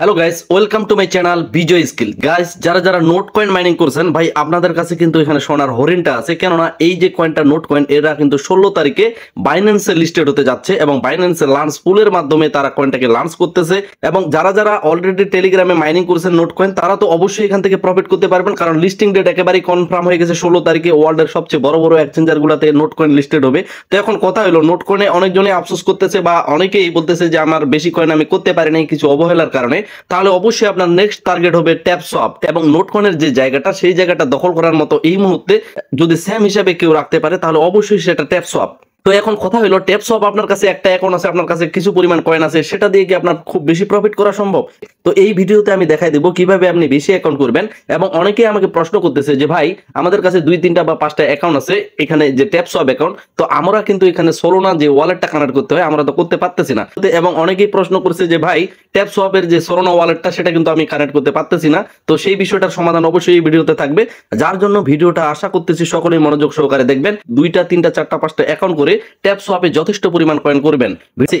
hello guys welcome to my channel Bijoy skill guys যারা যারা note coin mining করছেন ভাই আপনাদের কাছে কিন্তু এখানে সোনার হরিণটা আছে কেননা এই যে কয়েনটা নোট কয়েন এরা কিন্তু ষোলো তারিখে বাইন্যান্সে লিস্টেড হতে যাচ্ছে এবং বাইন্যান্সে লাঞ্চ পুলের মাধ্যমে তারা কয়েনটাকে লাঞ্চ করতেছে এবং যারা যারা অলরেডি টেলিগ্রামে মাইনিং করছেন নোট কয়েন তারা তো অবশ্যই এখান থেকে প্রফিট করতে পারবেন কারণ লিস্টিং ডেট একেবারেই কনফার্ম হয়ে গেছে ষোলো তারিখে ওয়ার্ল্ডের সবচেয়ে বড় বড় এক্সচেঞ্জারগুলোতে নোট কয়েন লিস্টেড হবে তো এখন কথা হলো নোট কয়েনে অনেকজনে আফসোস করতেছে বা অনেকেই বলতেছে যে আমার বেশি কয়েন আমি করতে পারি নাই কিছু অবহেলার কারণে তাহলে অবশ্যই আপনার নেক্সট টার্গেট হবে ট্যাপ সপ এবং নোটকনের যে জায়গাটা সেই জায়গাটা দখল করার মতো এই মুহূর্তে যদি স্যাম হিসাবে কেউ রাখতে পারে তাহলে অবশ্যই সেটা ট্যাপ সপ তো এখন কথা হলো ট্যাপ সপ আপনার কাছে একটা অ্যাকাউন্ট আছে আপনার কাছে কিছু পরিমাণ কয়েন আছে সেটা দিয়ে কি আপনার খুব বেশি প্রফিট করা সম্ভব তো এই ভিডিওতে আমি দেখাই দেবো কিভাবে আপনি বেশি অ্যাকাউন্ট করবেন এবং অনেকেই আমাকে প্রশ্ন করতেছে যে ভাই আমাদের কাছে দুই তিনটা বা পাঁচটা অ্যাকাউন্ট আছে এখানে যে ট্যাপস সব অ্যাকাউন্ট তো আমরা কিন্তু এখানে সোলো না যে ওয়ালেটটা কানেক্ট করতে হয় আমরা তো করতে পারতেছি না এবং অনেকেই প্রশ্ন করছে যে ভাই ট্যাপ সোয়াপের যে সোলোনা ওয়ালেটটা সেটা কিন্তু আমি কানেক্ট করতে পারতেছি না তো সেই বিষয়টার সমাধান অবশ্যই এই ভিডিওতে থাকবে যার জন্য ভিডিওটা আশা করতেছি সকলেই মনোযোগ সহকারে দেখবেন দুইটা তিনটা চারটা পাঁচটা অ্যাকাউন্ট করে ট্যাপস সোয়াপে যথেষ্ট পরিমাণ কয়েন করবেন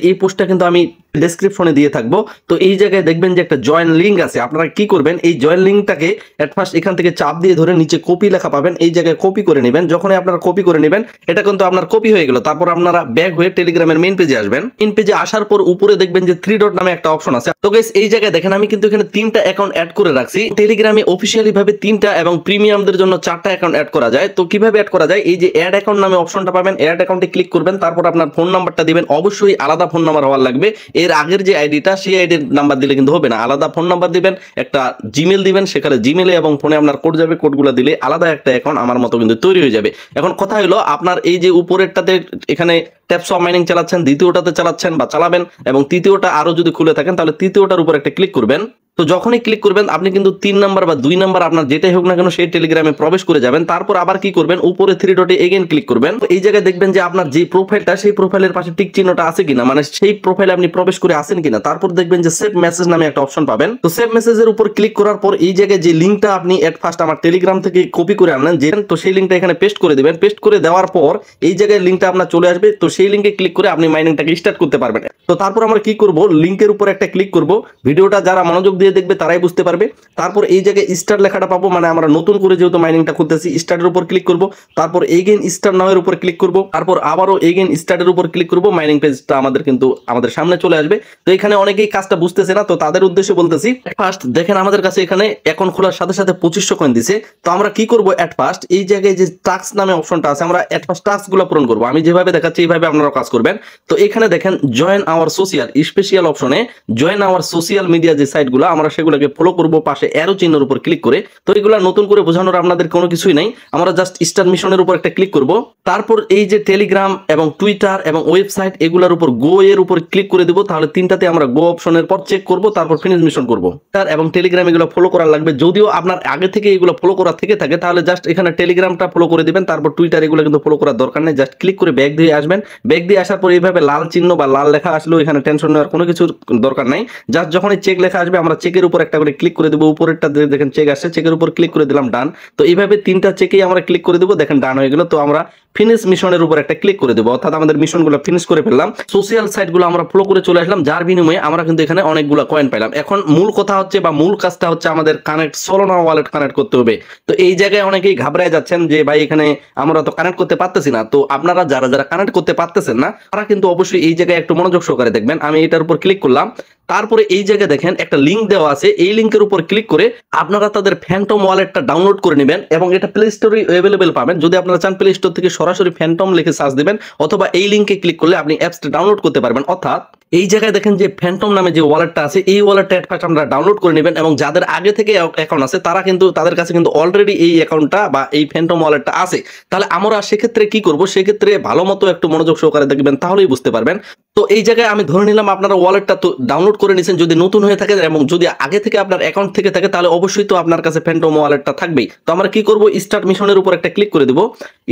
এই পোস্টটা কিন্তু আমি ডেসক্রিপশনে দিয়ে থাকবো তো এই জায়গায় দেখবেন যে একটা জয়েন লিঙ্ক আছে আপনারা কি করবেন এই জয়েন লিঙ্কটাকে অ্যাডফার্স্ট এখান থেকে চাপ দিয়ে ধরে নিচে কপি লেখা পাবেন এই জায়গায় কপি করে নেবেন যখনই আপনারা কপি করে নেবেন এটা কিন্তু আপনার কপি হয়ে গেল তারপর আপনারা ব্যাক হয়ে টেলিগ্রামের মেন পেজে আসবেন মেন পেজে আসার পর উপরে দেখবেন যে থ্রি ডট নামে একটা অপশন আছে তো গেস এই জায়গায় দেখেন আমি কিন্তু এখানে তিনটা অ্যাকাউন্ট অ্যাড করে রাখছি টেলিগ্রামে অফিসিয়ালি ভাবে তিনটা এবং প্রিমিয়ামদের জন্য চারটা অ্যাকাউন্ট অ্যাড করা যায় তো কিভাবে অ্যাড করা যায় এই যে অ্যাড অ্যাকাউন্ট নামে অপশনটা পাবেন অ্যাড অ্যাকাউন্টে ক্লিক করবেন তারপর আপনার ফোন নাম্বারটা দিবেন অবশ্যই আলাদা ফোন নাম্বার হওয়ার লাগবে এর আগের যে আইডিটা সেই আইডির নাম্বার দিলে কিন্তু হবে না আলাদা ফোন নাম্বার দিবেন একটা জিমেল দিবেন সেখানে জিমেলে এবং ফোনে আপনার কোড যাবে কোডগুলো দিলে আলাদা একটা অ্যাকাউন্ট আমার মতো কিন্তু তৈরি হয়ে যাবে এখন কথা হলো আপনার এই যে উপরেরটাতে এখানে ট্যাপস অফ মাইনিং চালাচ্ছেন দ্বিতীয়টাতে চালাচ্ছেন বা চালাবেন এবং তৃতীয়টা আরও যদি খুলে থাকেন তাহলে তৃতীয়টার উপর একটা ক্লিক করবেন তো যখনই ক্লিক করবেন আপনি কিন্তু তিন নাম্বার বা দুই নাম্বার আপনার যেটাই হোক না কেন সেই টেলিগ্রামে প্রবেশ করে যাবেন তারপর আবার কি করবেন উপরে থ্রি ডটে এগেন ক্লিক করবেন এই জায়গায় দেখবেন যে আপনার যে প্রোফাইলটা সেই প্রোফাইলের পাশে টিক চিহ্নটা আছে কিনা মানে সেই প্রোফাইলে আপনি প্রবেশ করে আসেন কিনা তারপর দেখবেন যে সেভ মেসেজ নামে একটা অপশন পাবেন তো সেভ মেসেজের উপর ক্লিক করার পর এই জায়গায় যে লিঙ্কটা আপনি এট ফার্স্ট আমার টেলিগ্রাম থেকে কপি করে আনলেন যে তো সেই লিঙ্কটা এখানে পেস্ট করে দেবেন পেস্ট করে দেওয়ার পর এই জায়গায় লিঙ্কটা আপনার চলে আসবে তো সেই লিঙ্কে ক্লিক করে আপনি মাইনিংটাকে স্টার্ট করতে পারবেন তো তারপর আমরা কি করব লিঙ্কের উপর একটা ক্লিক করব ভিডিওটা যারা মনোযোগ দিয়ে ঘুরিয়ে দেখবে তারাই বুঝতে পারবে তারপর এই জায়গায় স্টার লেখাটা পাবো মানে আমরা নতুন করে যেহেতু মাইনিংটা করতেছি স্টারের উপর ক্লিক করব তারপর এগেন স্টার নামের উপর ক্লিক করব তারপর আবারও এগেন স্টারের উপর ক্লিক করব মাইনিং পেজটা আমাদের কিন্তু আমাদের সামনে চলে আসবে তো এখানে অনেকেই কাজটা বুঝতেছে না তো তাদের উদ্দেশ্যে বলতেছি ফার্স্ট দেখেন আমাদের কাছে এখানে এখন খোলার সাথে সাথে পঁচিশশো কয়েন দিছে তো আমরা কি করব অ্যাট ফার্স্ট এই জায়গায় যে টাস্ক নামে অপশনটা আছে আমরা অ্যাট ফার্স্ট টাস্কগুলো পূরণ করবো আমি যেভাবে দেখাচ্ছি এইভাবে আপনারা কাজ করবেন তো এখানে দেখেন জয়েন আওয়ার সোশিয়াল স্পেশিয়াল অপশনে জয়েন আওয়ার সোশিয়াল মিডিয়া যে সাইটগুলো আমরা সেগুলোকে ফলো করব পাশে অ্যারো চিহ্নের উপর ক্লিক করে তো এগুলো নতুন করে বোঝানোর আপনাদের কোনো কিছুই নাই আমরা জাস্ট স্টার মিশনের উপর একটা ক্লিক করব তারপর এই যে টেলিগ্রাম এবং টুইটার এবং ওয়েবসাইট এগুলোর উপর গো এর উপর ক্লিক করে দেব তাহলে তিনটাতে আমরা গো অপশনের পর চেক করব তারপর ফিনিশ মিশন করব তার এবং টেলিগ্রাম এগুলো ফলো করা লাগবে যদিও আপনার আগে থেকে এগুলো ফলো করা থেকে থাকে তাহলে জাস্ট এখানে টেলিগ্রামটা ফলো করে দিবেন তারপর টুইটার এগুলো কিন্তু ফলো করার দরকার নেই জাস্ট ক্লিক করে ব্যাগ দিয়ে আসবেন ব্যাগ দিয়ে আসার পর এইভাবে লাল চিহ্ন বা লাল লেখা আসলেও এখানে টেনশন নেওয়ার কোনো কিছুর দরকার নাই জাস্ট যখনই চেক লেখা আসবে আমরা চেকের উপর একটা করে ক্লিক করে দেবো উপরেরটা দেখেন চেক আসছে চেকের উপর ক্লিক করে দিলাম ডান তো এইভাবে তিনটা চেকেই আমরা ক্লিক করে দেবো দেখেন ডান হয়ে গেল তো আমরা ফিনিশ মিশনের উপর একটা ক্লিক করে দেবো অর্থাৎ আমাদের মিশনগুলো ফিনিশ করে ফেললাম সোশ্যাল সাইটগুলো আমরা ফলো করে চলে আসলাম যার বিনিময়ে আমরা কিন্তু এখানে অনেকগুলো কয়েন পাইলাম এখন মূল কথা হচ্ছে বা মূল কাজটা হচ্ছে আমাদের কানেক্ট সোলোনা ওয়ালেট কানেক্ট করতে হবে তো এই জায়গায় অনেকেই ঘাবড়ায় যাচ্ছেন যে ভাই এখানে আমরা তো কানেক্ট করতে পারতেছি না তো আপনারা যারা যারা কানেক্ট করতে পারতেছেন না তারা কিন্তু অবশ্যই এই জায়গায় একটু মনোযোগ সহকারে দেখবেন আমি এটার উপর ক্লিক করলাম তারপরে এই জায়গায় দেখেন একটা লিঙ্ক দেওয়া আছে এই লিঙ্কের উপর ক্লিক করে আপনারা তাদের ফ্যান্টম ওয়ালেটটা ডাউনলোড করে নেবেন এবং এটা প্লে স্টোরে অ্যাভেলেবেল পাবেন যদি আপনারা চান প্লে স্টোর থেকে সরাসরি ফ্যান্টম লিখে সার্চ দেবেন অথবা এই লিঙ্কে ক্লিক করলে আপনি অ্যাপসটা ডাউনলোড করতে পারবেন অর্থাৎ এই জায়গায় দেখেন যে ফ্যান্টম নামে যে ওয়ালেটটা আছে এই ওয়ালেটটা ফার্স্ট আমরা ডাউনলোড করে নেবেন এবং যাদের আগে থেকে অ্যাকাউন্ট আছে তারা কিন্তু তাদের কাছে কিন্তু অলরেডি এই অ্যাকাউন্টটা বা এই ফ্যান্টম ওয়ালেটটা আছে তাহলে আমরা সেক্ষেত্রে কি করব সেক্ষেত্রে ভালো মতো একটু মনোযোগ সহকারে দেখবেন তাহলেই বুঝতে পারবেন তো এই জায়গায় আমি ধরে নিলাম আপনারা ওয়ালেটটা তো ডাউনলোড করে নিয়েছেন যদি নতুন হয়ে থাকে এবং যদি আগে থেকে আপনার অ্যাকাউন্ট থেকে থাকে তাহলে অবশ্যই তো আপনার কাছে ফ্যান্টম ওয়ালেটটা থাকবেই তো আমরা কি করব স্টার্ট মিশনের উপর একটা ক্লিক করে দেবো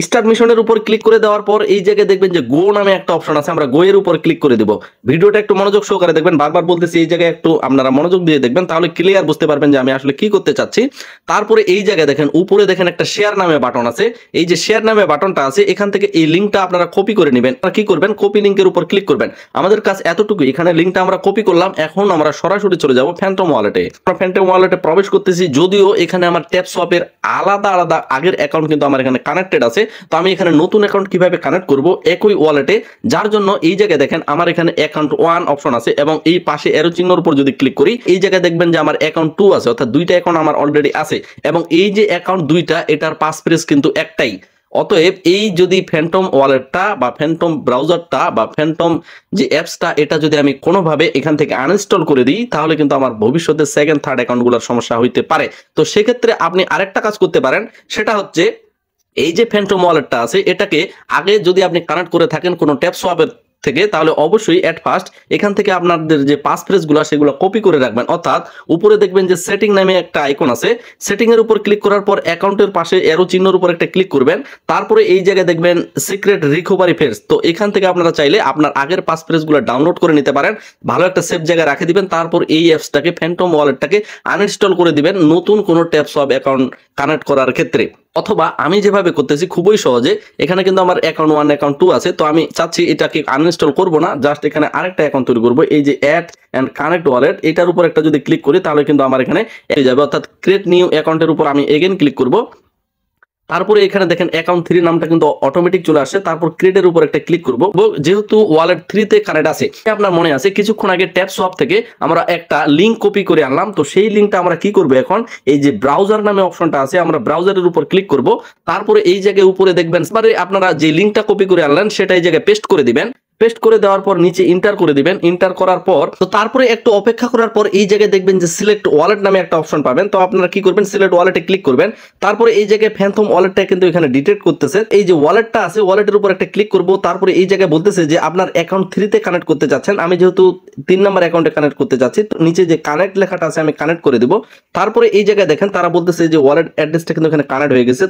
স্টার্ট মিশনের উপর ক্লিক করে দেওয়ার পর এই জায়গায় দেখবেন যে গো নামে একটা অপশন আছে আমরা গো এর উপর ক্লিক করে দেবো ভিডিও ভিডিওটা একটু মনোযোগ সহকারে দেখবেন বারবার বলতেছি এই জায়গায় একটু আপনারা মনোযোগ দিয়ে দেখবেন তাহলে ক্লিয়ার বুঝতে পারবেন যে আমি আসলে কি করতে চাচ্ছি তারপরে এই জায়গায় দেখেন উপরে দেখেন একটা শেয়ার নামে বাটন আছে এই যে শেয়ার নামে বাটনটা আছে এখান থেকে এই লিঙ্কটা আপনারা কপি করে নেবেন আর কি করবেন কপি লিঙ্কের উপর ক্লিক করবেন আমাদের কাছে এতটুকু এখানে লিঙ্কটা আমরা কপি করলাম এখন আমরা সরাসরি চলে যাব ফ্যান্টম ওয়ালেটে আমরা ফ্যান্টম ওয়ালেটে প্রবেশ করতেছি যদিও এখানে আমার ট্যাপ সোয়াপের আলাদা আলাদা আগের অ্যাকাউন্ট কিন্তু আমার এখানে কানেক্টেড আছে তো আমি এখানে নতুন অ্যাকাউন্ট কিভাবে কানেক্ট করব একই ওয়ালেটে যার জন্য এই জায়গায় দেখেন আমার এখানে অ্যাকাউন্ট ওয়ান অপশন আছে এবং এই পাশে এরো চিহ্নর উপর যদি ক্লিক করি এই জায়গায় দেখবেন যে আমার অ্যাকাউন্ট টু আছে অর্থাৎ দুইটা অ্যাকাউন্ট আমার অলরেডি আছে এবং এই যে অ্যাকাউন্ট দুইটা এটার পাসপ্রেস কিন্তু একটাই অতএব এই যদি ফ্যান্টম ওয়ালেটটা বা ফ্যান্টম ব্রাউজারটা বা ফ্যান্টম যে অ্যাপসটা এটা যদি আমি কোনোভাবে এখান থেকে আনইনস্টল করে দিই তাহলে কিন্তু আমার ভবিষ্যতে সেকেন্ড থার্ড অ্যাকাউন্টগুলোর সমস্যা হইতে পারে তো সেক্ষেত্রে আপনি আরেকটা কাজ করতে পারেন সেটা হচ্ছে এই যে ফ্যান্টম ওয়ালেটটা আছে এটাকে আগে যদি আপনি কানেক্ট করে থাকেন কোনো ট্যাপ সোয়াবের থেকে তাহলে অবশ্যই অ্যাট ফার্স্ট এখান থেকে আপনাদের যে পাস ফ্রেজগুলো সেগুলো কপি করে রাখবেন অর্থাৎ উপরে দেখবেন যে সেটিং নামে একটা আইকন আছে সেটিং এর উপর ক্লিক করার পর অ্যাকাউন্টের পাশে এরো চিহ্নর উপর একটা ক্লিক করবেন তারপরে এই জায়গায় দেখবেন সিক্রেট রিকভারি ফেস তো এখান থেকে আপনারা চাইলে আপনার আগের পাস ফ্রেজগুলো ডাউনলোড করে নিতে পারেন ভালো একটা সেফ জায়গায় রাখে দিবেন তারপর এই অ্যাপসটাকে ফ্যান্টম ওয়ালেটটাকে আনইনস্টল করে দিবেন নতুন কোনো ট্যাপস অফ অ্যাকাউন্ট কানেক্ট করার ক্ষেত্রে অথবা আমি যেভাবে করতেছি খুবই সহজে এখানে কিন্তু আমার অ্যাকাউন্ট ওয়ান অ্যাকাউন্ট টু আছে তো আমি চাচ্ছি এটাকে আনইনস্টল করবো না জাস্ট এখানে আরেকটা অ্যাকাউন্ট তৈরি করবো এই যে অ্যাড অ্যান্ড কানেক্ট ওয়ালেট এটার উপর একটা যদি ক্লিক করি তাহলে কিন্তু আমার এখানে যাবে অর্থাৎ ক্রিয়েট নিউ অ্যাকাউন্টের উপর আমি এগেন ক্লিক করবো তারপরে এখানে দেখেন অ্যাকাউন্ট থ্রি নামটা কিন্তু অটোমেটিক চলে আসে তারপর ক্রেডের উপর একটা ক্লিক করবো যেহেতু ওয়ালেট থ্রিতে কানেক্ট আছে আপনার মনে আছে কিছুক্ষণ আগে ট্যাপ সপ থেকে আমরা একটা লিঙ্ক কপি করে আনলাম তো সেই লিঙ্কটা আমরা কি করব এখন এই যে ব্রাউজার নামে অপশনটা আছে আমরা ব্রাউজারের উপর ক্লিক করব তারপরে এই জায়গায় উপরে দেখবেন আপনারা যে লিঙ্কটা কপি করে আনলেন সেটা এই জায়গায় পেস্ট করে দিবেন পেস্ট করে দেওয়ার পর নিচে ইন্টার করে দিবেন ইন্টার করার পর তো তারপরে একটু অপেক্ষা করার পর এই জায়গায় দেখবেন যে সিলেক্ট ওয়ালেট নামে একটা অপশন পাবেন তো আপনারা কি করবেন সিলেক্ট ওয়ালেটে ক্লিক করবেন তারপরে এই জায়গায় ফ্যান্থম ওয়ালেটটা কিন্তু এখানে ডিটেক্ট করতেছে এই যে ওয়ালেটটা আছে ওয়ালেটের উপর একটা ক্লিক করব তারপরে এই জায়গায় বলতেছে যে আপনার অ্যাকাউন্ট থ্রিতে কানেক্ট করতে চাচ্ছেন আমি যেহেতু তিন নাম্বার অ্যাকাউন্টে কানেক্ট করতে চাচ্ছি তো নিচে যে কানেক্ট লেখাটা আছে আমি কানেক্ট করে দেবো তারপরে এই জায়গায় দেখেন তারা বলতেছে যে ওয়ালেট অ্যাড্রেসটা কিন্তু এখানে কানেক্ট হয়ে গেছে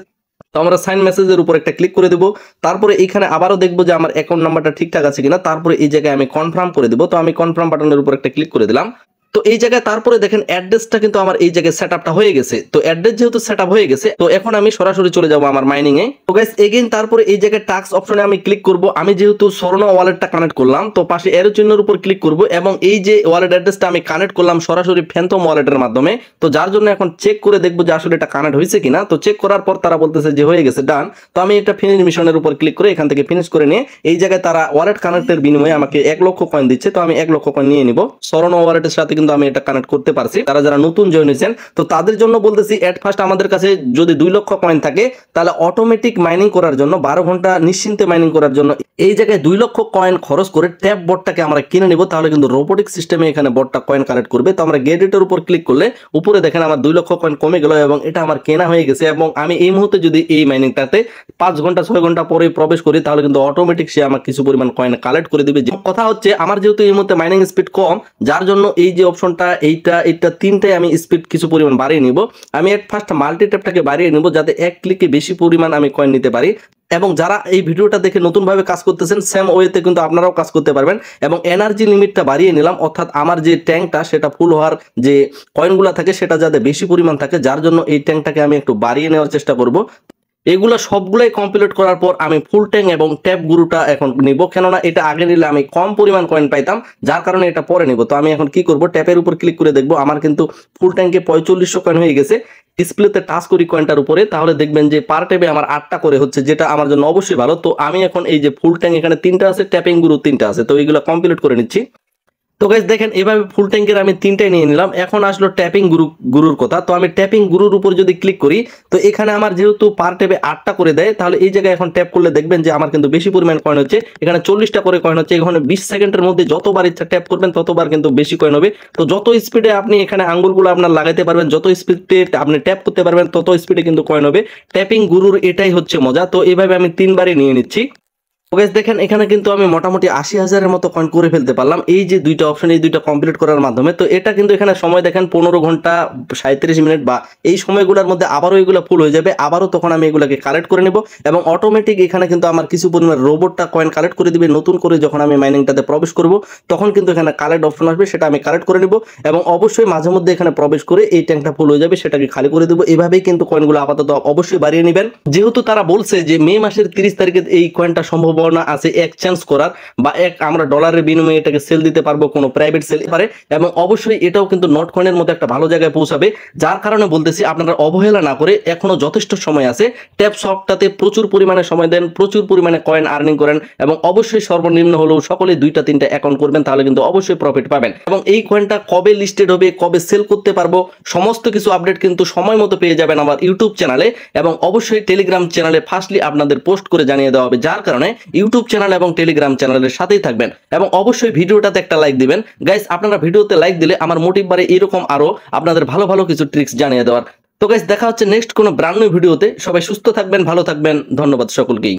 তো আমরা সাইন মেসেজের উপর একটা ক্লিক করে দেব তারপরে এখানে আবারও দেখবো যে আমার অ্যাকাউন্ট নাম্বারটা ঠিকঠাক আছে কিনা তারপরে এই জায়গায় আমি কনফার্ম করে দেবো তো আমি কনফার্ম বাটনের উপর একটা ক্লিক করে দিলাম তো এই জায়গায় তারপরে দেখেন অ্যাড্রেসটা কিন্তু আমার এই জায়গায় সেট আপটা হয়ে গেছে তো অ্যাড্রেস যেহেতু সেট হয়ে গেছে তো এখন আমি সরাসরি চলে যাবো আমার মাইনিং এ তো গাইস এগেইন তারপরে এই জায়গায় টাক্স অপশনে আমি ক্লিক করব আমি যেহেতু সরনা ওয়ালেটটা কানেক্ট করলাম তো পাশে এরো চিহ্নের উপর ক্লিক করব এবং এই যে ওয়ালেট অ্যাড্রেসটা আমি কানেক্ট করলাম সরাসরি ফ্যান্টম ওয়ালেটের মাধ্যমে তো যার জন্য এখন চেক করে দেখবো যে আসলে এটা কানেক্ট হয়েছে কিনা তো চেক করার পর তারা বলতেছে যে হয়ে গেছে ডান তো আমি এটা ফিনিশ মিশনের উপর ক্লিক করে এখান থেকে ফিনিশ করে নিয়ে এই জায়গায় তারা ওয়ালেট কানেক্টের বিনিময়ে আমাকে এক লক্ষ কয়েন দিচ্ছে তো আমি এক লক্ষ কয়েন নিয়ে নিব সরনা ওয়ালেটের সাথে পর্যন্ত আমি এটা কানেক্ট করতে পারছি তারা যারা নতুন জয়েন হয়েছেন তো তাদের জন্য বলতেছি অ্যাট ফার্স্ট আমাদের কাছে যদি দুই লক্ষ কয়েন থাকে তাহলে অটোমেটিক মাইনিং করার জন্য বারো ঘন্টা নিশ্চিন্তে মাইনিং করার জন্য এই জায়গায় দুই লক্ষ কয়েন খরচ করে ট্যাপ বোর্ডটাকে আমরা কিনে নিব তাহলে কিন্তু রোবোটিক সিস্টেমে এখানে বোর্ডটা কয়েন কালেক্ট করবে তো আমরা গেডিটের উপর ক্লিক করলে উপরে দেখেন আমার দুই লক্ষ কয়েন কমে গেল এবং এটা আমার কেনা হয়ে গেছে এবং আমি এই মুহূর্তে যদি এই মাইনিংটাতে পাঁচ ঘন্টা ছয় ঘন্টা পরে প্রবেশ করি তাহলে কিন্তু অটোমেটিক সে আমার কিছু পরিমাণ কয়েন কালেক্ট করে দেবে কথা হচ্ছে আমার যেহেতু এই মুহূর্তে মাইনিং স্পিড কম যার জন্য এই যে অপশনটা এইটা এইটা তিনটাই আমি স্পিড কিছু পরিমাণ বাড়িয়ে নিব আমি এট ফার্স্ট মাল্টিট্যাপটাকে বাড়িয়ে নিব যাতে এক ক্লিকে বেশি পরিমাণ আমি কয়েন নিতে পারি এবং যারা এই ভিডিওটা দেখে নতুনভাবে কাজ করতেছেন সেম ওয়েতে কিন্তু আপনারাও কাজ করতে পারবেন এবং এনার্জি লিমিটটা বাড়িয়ে নিলাম অর্থাৎ আমার যে ট্যাঙ্কটা সেটা ফুল হওয়ার যে কয়েনগুলো থাকে সেটা যাতে বেশি পরিমাণ থাকে যার জন্য এই ট্যাঙ্কটাকে আমি একটু বাড়িয়ে নেওয়ার চেষ্টা করব এগুলো সবগুলাই কমপ্লিট করার পর আমি ফুল ট্যাঙ্ক এবং ট্যাপ গুরুটা এখন নিব কেননা এটা আগে নিলে আমি কম পরিমাণ কয়েন পাইতাম যার কারণে এটা পরে নিব তো আমি এখন কি করব ট্যাপের উপর ক্লিক করে দেখব আমার কিন্তু ফুল ট্যাঙ্কে পঁয়তাল্লিশশো কয়েন হয়ে গেছে ডিসপ্লেতে টাচ করি কয়েনটার উপরে তাহলে দেখবেন যে পার ট্যাপে আমার আটটা করে হচ্ছে যেটা আমার জন্য অবশ্যই ভালো তো আমি এখন এই যে ফুল ট্যাঙ্ক এখানে তিনটা আছে ট্যাপিং গুরু তিনটা আছে তো এইগুলো কমপ্লিট করে নিচ্ছি তো গাইজ দেখেন এভাবে ফুল ট্যাঙ্কের আমি তিনটাই নিয়ে নিলাম এখন আসলো ট্যাপিং গুরু গুরুর কথা তো আমি ট্যাপিং গুরুর উপর যদি ক্লিক করি তো এখানে আমার যেহেতু পার ট্যাপে আটটা করে দেয় তাহলে এই জায়গায় এখন ট্যাপ করলে দেখবেন যে আমার কিন্তু বেশি পরিমাণ কয়েন হচ্ছে এখানে চল্লিশটা করে কয়েন হচ্ছে এখানে বিশ সেকেন্ডের মধ্যে যতবার ইচ্ছা ট্যাপ করবেন ততবার কিন্তু বেশি কয়েন হবে তো যত স্পিডে আপনি এখানে আঙ্গুলগুলো আপনার লাগাইতে পারবেন যত স্পিডে আপনি ট্যাপ করতে পারবেন তত স্পিডে কিন্তু কয়েন হবে ট্যাপিং গুরুর এটাই হচ্ছে মজা তো এভাবে আমি তিনবারই নিয়ে নিচ্ছি দেখেন এখানে কিন্তু আমি মোটামুটি আশি হাজারের মতো কয়েন করে ফেলতে পারলাম এই যে দুইটা অপশন এই দুইটা কমপ্লিট করার মাধ্যমে তো এটা কিন্তু এখানে সময় দেখেন পনেরো ঘন্টা সাঁত্রিশ মিনিট বা এই সময়গুলোর মধ্যে আবারও এগুলো ফুল হয়ে যাবে আবারও তখন আমি এগুলোকে কালেক্ট করে নেব এবং অটোমেটিক এখানে কিন্তু আমার কিছু পরিমাণ রোবটটা কয়েন কালেক্ট করে দিবে নতুন করে যখন আমি মাইনিংটাতে প্রবেশ করব তখন কিন্তু এখানে কালেক্ট অপশন আসবে সেটা আমি কালেক্ট করে নেব এবং অবশ্যই মাঝে মধ্যে এখানে প্রবেশ করে এই ট্যাঙ্কটা ফুল হয়ে যাবে সেটাকে খালি করে দেবো এভাবেই কিন্তু কয়েনগুলো আপাতত অবশ্যই বাড়িয়ে নেবেন যেহেতু তারা বলছে যে মে মাসের তিরিশ তারিখে এই কয়েনটা সম্ভব সম্ভাবনা আছে এক্সচেঞ্জ করার বা এক আমরা ডলারের বিনিময়ে এটাকে সেল দিতে পারবো কোনো প্রাইভেট সেল পারে এবং অবশ্যই এটাও কিন্তু নট কয়েনের মতো একটা ভালো জায়গায় পৌঁছাবে যার কারণে বলতেছি আপনারা অবহেলা না করে এখনো যথেষ্ট সময় আছে ট্যাপ শকটাতে প্রচুর পরিমাণে সময় দেন প্রচুর পরিমাণে কয়েন আর্নিং করেন এবং অবশ্যই সর্বনিম্ন হলেও সকলে দুইটা তিনটা অ্যাকাউন্ট করবেন তাহলে কিন্তু অবশ্যই প্রফিট পাবেন এবং এই কয়েনটা কবে লিস্টেড হবে কবে সেল করতে পারবো সমস্ত কিছু আপডেট কিন্তু সময় মতো পেয়ে যাবেন আমার ইউটিউব চ্যানেলে এবং অবশ্যই টেলিগ্রাম চ্যানেলে ফার্স্টলি আপনাদের পোস্ট করে জানিয়ে দেওয়া হবে যার কারণে ইউটিউব চ্যানেল এবং টেলিগ্রাম চ্যানেলের সাথেই থাকবেন এবং অবশ্যই ভিডিওটাতে একটা লাইক দিবেন গাইস আপনারা ভিডিওতে লাইক দিলে আমার মোটিভ বারে এরকম আরও আপনাদের ভালো ভালো কিছু ট্রিক্স জানিয়ে দেওয়ার তো গাইস দেখা হচ্ছে নেক্সট কোনো ব্রান্ড ভিডিওতে সবাই সুস্থ থাকবেন ভালো থাকবেন ধন্যবাদ সকলকেই